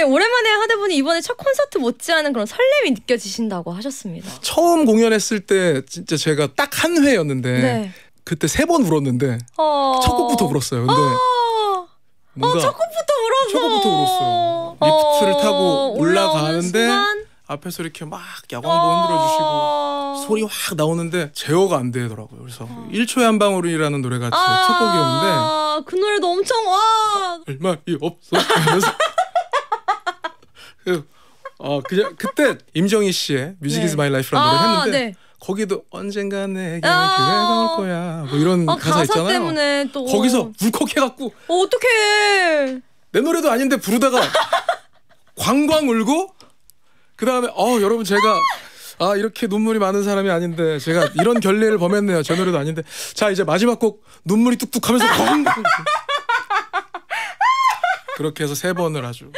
아니 네, 오랜만에 하다 보니 이번에 첫 콘서트 못지않은 그런 설렘이 느껴지신다고 하셨습니다. 처음 공연했을 때 진짜 제가 딱 한 회였는데 네. 그때 세 번 울었는데 어... 첫 곡부터 울었어요. 근데 어... 어, 첫 곡부터 울었어. 첫 곡부터 울었어요. 어, 리프트를 타고 올라가는데 앞에서 이렇게 막 야광도 흔들어 주시고 어. 소리 확 나오는데 제어가 안 되더라고요. 그래서 어. 1초에 한 방울이라는 노래가 첫 곡이었는데 아, 그 노래도 엄청 와 얼마 이 없어 그, 어 그냥 그때 임정희 씨의 뮤직 네. 이즈 마이 라이프라는 노래 했는데 네. 거기도 언젠가 내게 아~ 기회가 올 거야 뭐 이런 아, 가사, 가사 있잖아요. 때문에 또 거기서 울컥해갖고 어, 어떡해 내 노래도 아닌데 부르다가 광광 울고 그 다음에 어 여러분 제가 아 이렇게 눈물이 많은 사람이 아닌데 제가 이런 결례를 범했네요 저 노래도 아닌데 자 이제 마지막 곡 눈물이 뚝뚝하면서 광광 그렇게 해서 세 번을 아주